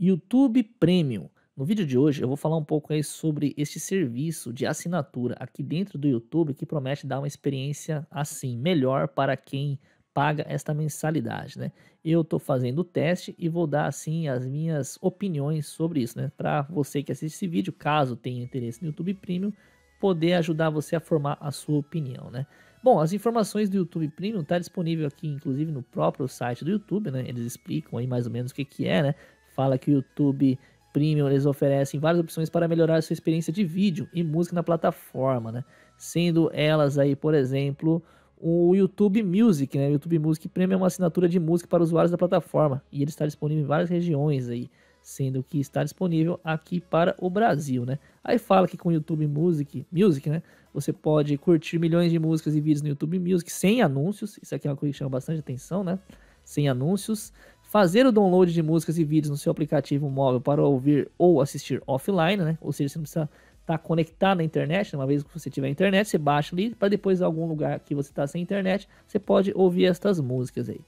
YouTube Premium. No vídeo de hoje eu vou falar um pouco aí sobre este serviço de assinatura aqui dentro do YouTube que promete dar uma experiência assim melhor para quem paga esta mensalidade, né? Eu estou fazendo o teste e vou dar assim as minhas opiniões sobre isso, né? Para você que assiste esse vídeo, caso tenha interesse no YouTube Premium, poder ajudar você a formar a sua opinião, né? Bom, as informações do YouTube Premium está disponível aqui, inclusive no próprio site do YouTube, né? Eles explicam aí mais ou menos o que, que é, né? fala que o YouTube Premium eles oferecem várias opções para melhorar a sua experiência de vídeo e música na plataforma, né? Sendo elas aí, por exemplo, o YouTube Music, né? O YouTube Music Premium é uma assinatura de música para usuários da plataforma e ele está disponível em várias regiões aí, sendo que está disponível aqui para o Brasil, né? Aí fala que com o YouTube Music, Music, né? Você pode curtir milhões de músicas e vídeos no YouTube Music sem anúncios. Isso aqui é uma coisa que chama bastante atenção, né? Sem anúncios, fazer o download de músicas e vídeos no seu aplicativo móvel para ouvir ou assistir offline, né? Ou seja, você não precisa estar tá conectado na internet, né? uma vez que você tiver internet, você baixa ali para depois em algum lugar que você está sem internet, você pode ouvir estas músicas aí.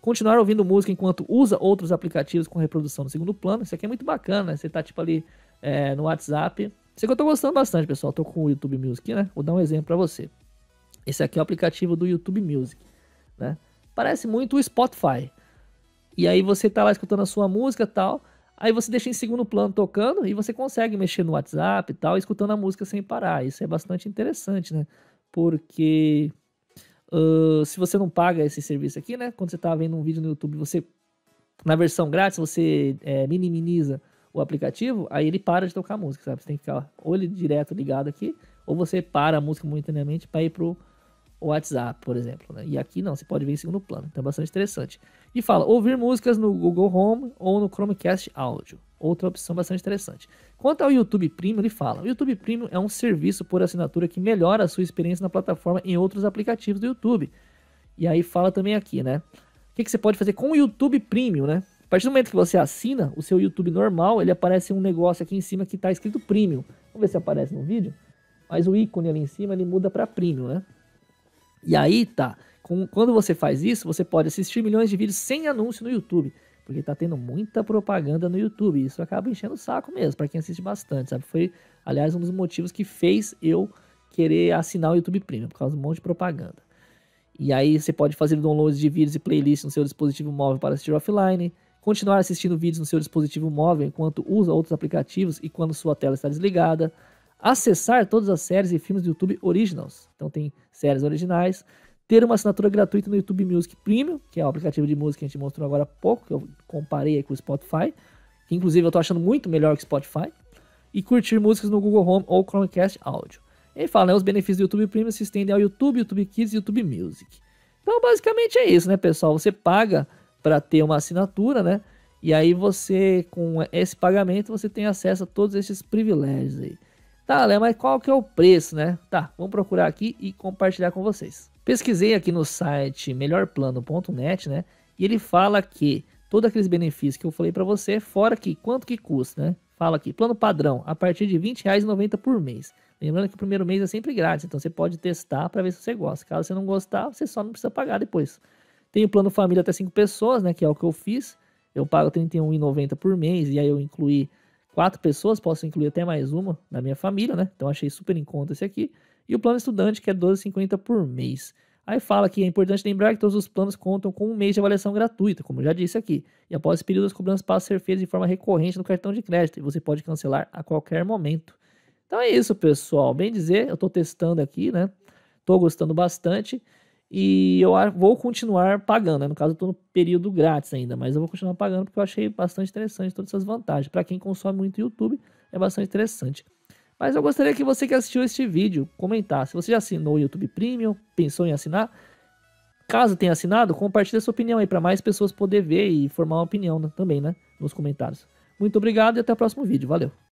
Continuar ouvindo música enquanto usa outros aplicativos com reprodução no segundo plano. Isso aqui é muito bacana, né? Você tá tipo ali é, no WhatsApp. Isso aqui eu tô gostando bastante, pessoal. Tô com o YouTube Music, né? Vou dar um exemplo para você. Esse aqui é o aplicativo do YouTube Music, né? Parece muito o Spotify, e aí você tá lá escutando a sua música tal, aí você deixa em segundo plano tocando e você consegue mexer no WhatsApp e tal, escutando a música sem parar. Isso é bastante interessante, né? Porque uh, se você não paga esse serviço aqui, né? Quando você tá vendo um vídeo no YouTube, você, na versão grátis, você é, minimiza o aplicativo, aí ele para de tocar a música, sabe? Você tem que ficar ou ele direto ligado aqui, ou você para a música momentaneamente para ir pro WhatsApp, por exemplo. Né? E aqui não, você pode ver em segundo plano. Então é bastante interessante. E fala ouvir músicas no Google Home ou no Chromecast áudio. Outra opção bastante interessante. Quanto ao YouTube Premium, ele fala: o YouTube Premium é um serviço por assinatura que melhora a sua experiência na plataforma em outros aplicativos do YouTube. E aí fala também aqui, né? O que, que você pode fazer com o YouTube Premium, né? A partir do momento que você assina o seu YouTube normal, ele aparece um negócio aqui em cima que está escrito Premium. Vamos ver se aparece no vídeo. Mas o ícone ali em cima ele muda para Premium, né? E aí, tá, com, quando você faz isso, você pode assistir milhões de vídeos sem anúncio no YouTube. Porque tá tendo muita propaganda no YouTube. E isso acaba enchendo o saco mesmo, para quem assiste bastante, sabe? Foi, aliás, um dos motivos que fez eu querer assinar o YouTube Premium, por causa de um monte de propaganda. E aí você pode fazer downloads de vídeos e playlists no seu dispositivo móvel para assistir offline, continuar assistindo vídeos no seu dispositivo móvel enquanto usa outros aplicativos e quando sua tela está desligada, acessar todas as séries e filmes do YouTube Originals. Então tem séries originais, ter uma assinatura gratuita no YouTube Music Premium, que é o aplicativo de música que a gente mostrou agora há pouco, que eu comparei com o Spotify, que inclusive eu estou achando muito melhor que o Spotify, e curtir músicas no Google Home ou Chromecast áudio. Ele fala, né, os benefícios do YouTube Premium se estendem ao YouTube, YouTube Kids e YouTube Music. Então, basicamente é isso, né, pessoal? Você paga para ter uma assinatura, né? E aí você, com esse pagamento, você tem acesso a todos esses privilégios aí. Tá, Léo, mas qual que é o preço, né? Tá, vamos procurar aqui e compartilhar com vocês. Pesquisei aqui no site melhorplano.net, né? E ele fala que todos aqueles benefícios que eu falei para você, fora que quanto que custa, né? Fala aqui, plano padrão, a partir de R$ 20,90 por mês. Lembrando que o primeiro mês é sempre grátis, então você pode testar para ver se você gosta. Caso você não gostar, você só não precisa pagar depois. Tem o plano família até 5 pessoas, né, que é o que eu fiz. Eu pago R$ 31,90 por mês e aí eu incluí quatro pessoas, posso incluir até mais uma na minha família, né? Então achei super em conta esse aqui. E o plano estudante, que é 12,50 por mês. Aí fala que é importante lembrar que todos os planos contam com um mês de avaliação gratuita, como eu já disse aqui. E após esse período, as cobranças passam a ser feitas de forma recorrente no cartão de crédito e você pode cancelar a qualquer momento. Então é isso, pessoal. Bem dizer, eu estou testando aqui, né? Estou gostando bastante. E eu vou continuar pagando. Né? No caso, eu estou no período grátis ainda, mas eu vou continuar pagando porque eu achei bastante interessante todas essas vantagens. Para quem consome muito YouTube, é bastante interessante. Mas eu gostaria que você que assistiu este vídeo comentasse. Você já assinou o YouTube Premium? Pensou em assinar? Caso tenha assinado, compartilhe a sua opinião aí para mais pessoas poder ver e formar uma opinião né, também, né? Nos comentários. Muito obrigado e até o próximo vídeo. Valeu!